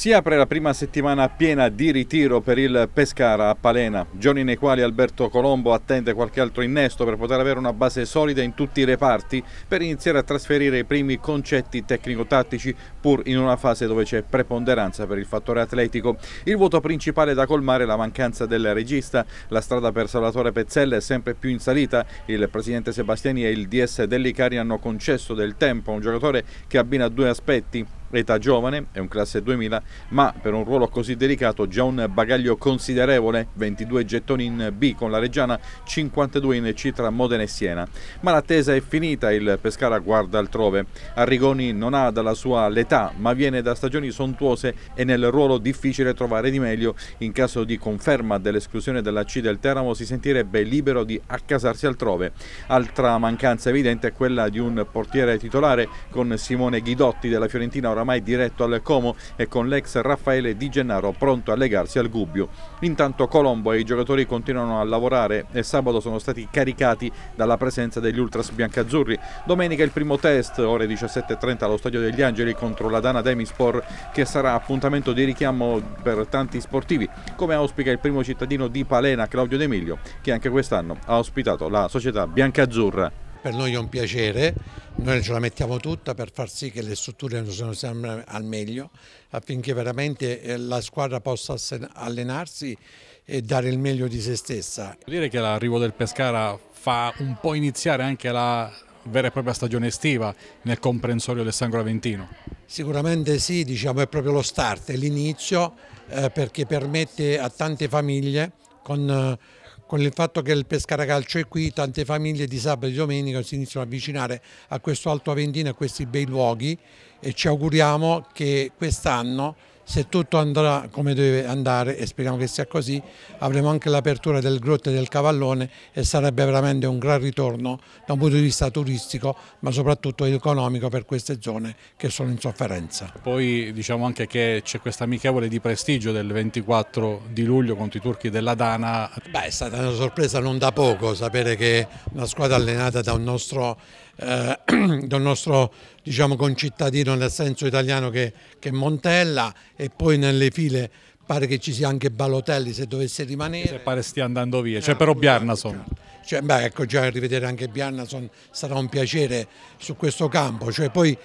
Si apre la prima settimana piena di ritiro per il Pescara a Palena, giorni nei quali Alberto Colombo attende qualche altro innesto per poter avere una base solida in tutti i reparti per iniziare a trasferire i primi concetti tecnico-tattici pur in una fase dove c'è preponderanza per il fattore atletico. Il vuoto principale da colmare è la mancanza del regista, la strada per Salvatore Pezzella è sempre più in salita, il presidente Sebastiani e il DS Dellicari hanno concesso del tempo a un giocatore che abbina due aspetti, età giovane, è un classe 2000, ma per un ruolo così delicato già un bagaglio considerevole, 22 gettoni in B con la Reggiana, 52 in C tra Modena e Siena. Ma l'attesa è finita, il Pescara guarda altrove. Arrigoni non ha dalla sua l'età, ma viene da stagioni sontuose e nel ruolo difficile trovare di meglio. In caso di conferma dell'esclusione della C del Teramo si sentirebbe libero di accasarsi altrove. Altra mancanza evidente è quella di un portiere titolare con Simone Ghidotti della Fiorentina ora oramai diretto al Como e con l'ex Raffaele Di Gennaro pronto a legarsi al Gubbio. Intanto Colombo e i giocatori continuano a lavorare e sabato sono stati caricati dalla presenza degli ultras biancazzurri. Domenica il primo test, ore 17.30 allo Stadio degli Angeli contro la Dana Demispor che sarà appuntamento di richiamo per tanti sportivi, come auspica il primo cittadino di Palena Claudio D'Emilio che anche quest'anno ha ospitato la società biancazzurra per noi è un piacere, noi ce la mettiamo tutta per far sì che le strutture siano sempre al meglio affinché veramente eh, la squadra possa allenarsi e dare il meglio di se stessa. Vuol dire che l'arrivo del Pescara fa un po' iniziare anche la vera e propria stagione estiva nel comprensorio del Sangro Aventino. Sicuramente sì, diciamo, è proprio lo start, è l'inizio eh, perché permette a tante famiglie con... Eh, con il fatto che il Pescara Calcio è qui, tante famiglie di sabato e domenica si iniziano ad avvicinare a questo Alto Aventino, a questi bei luoghi e ci auguriamo che quest'anno se tutto andrà come deve andare e speriamo che sia così, avremo anche l'apertura del Grotte del Cavallone e sarebbe veramente un gran ritorno da un punto di vista turistico ma soprattutto economico per queste zone che sono in sofferenza. Poi diciamo anche che c'è questa amichevole di prestigio del 24 di luglio contro i turchi della Dana. Beh è stata una sorpresa non da poco sapere che una squadra allenata da un nostro, eh, da un nostro diciamo, concittadino nel senso italiano che, che Montella e poi nelle file pare che ci sia anche Balotelli se dovesse rimanere. Se pare stia andando via, cioè ah, però esatto. Bjarnason. Cioè, beh, ecco, già rivedere anche Bjarnason sarà un piacere su questo campo. Cioè, poi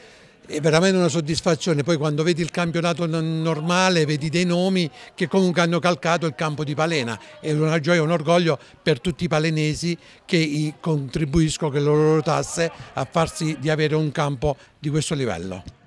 è veramente una soddisfazione. Poi quando vedi il campionato normale, vedi dei nomi che comunque hanno calcato il campo di Palena. È una gioia, un orgoglio per tutti i palenesi che contribuiscono con le loro tasse a farsi di avere un campo di questo livello.